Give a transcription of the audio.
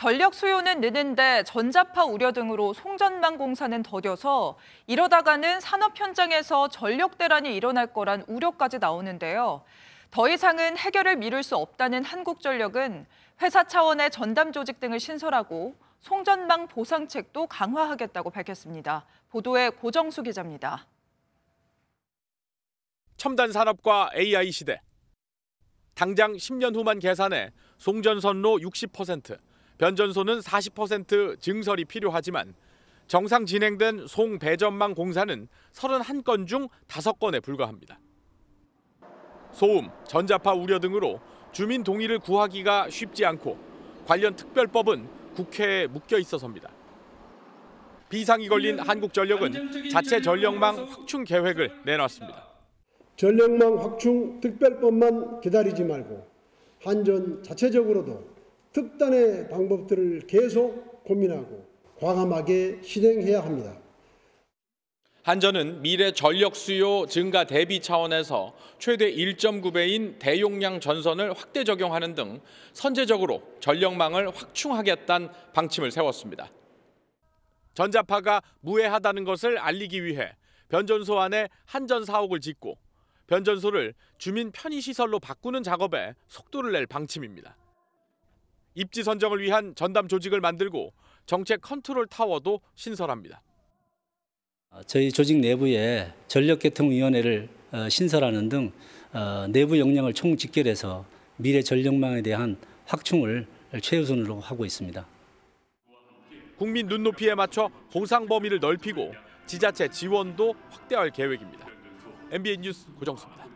전력 수요는 느는데 전자파 우려 등으로 송전망 공사는 더뎌서 이러다가는 산업 현장에서 전력 대란이 일어날 거란 우려까지 나오는데요. 더 이상은 해결을 미룰 수 없다는 한국전력은 회사 차원의 전담 조직 등을 신설하고 송전망 보상책도 강화하겠다고 밝혔습니다. 보도에 고정수 기자입니다. 첨단 산업과 AI 시대. 당장 10년 후만 계산해 송전선로 60%, 변전소는 40% 증설이 필요하지만 정상 진행된 송 배전망 공사는 31건 중 5건에 불과합니다. 소음, 전자파 우려 등으로 주민 동의를 구하기가 쉽지 않고 관련 특별법은 국회에 묶여 있어서입니다. 비상이 걸린 한국전력은 자체 전력망 확충 계획을 내놨습니다. 전력망 확충 특별법만 기다리지 말고 한전 자체적으로도 특단의 방법들을 계속 고민하고 과감하게 실행해야 합니다. 한전은 미래 전력 수요 증가 대비 차원에서 최대 1.9배인 대용량 전선을 확대 적용하는 등 선제적으로 전력망을 확충하겠다는 방침을 세웠습니다. 전자파가 무해하다는 것을 알리기 위해 변전소 안에 한전 사옥을 짓고 변전소를 주민 편의시설로 바꾸는 작업에 속도를 낼 방침입니다. 입지 선정을 위한 전담 조직을 만들고 정책 컨트롤 타워도 신설합니다. 아, 저희 조직 내부에 전력개통위원회를 어, 신설하는 등 어, 내부 역량을 총집결해서 미래 전력망에 대한 확충을 최우선으로 하고 있습니다. 국민 눈높이에 맞춰 보상 범위를 넓히고 지자체 지원도 확대할 계획입니다. MBN 뉴스 고정수입니다.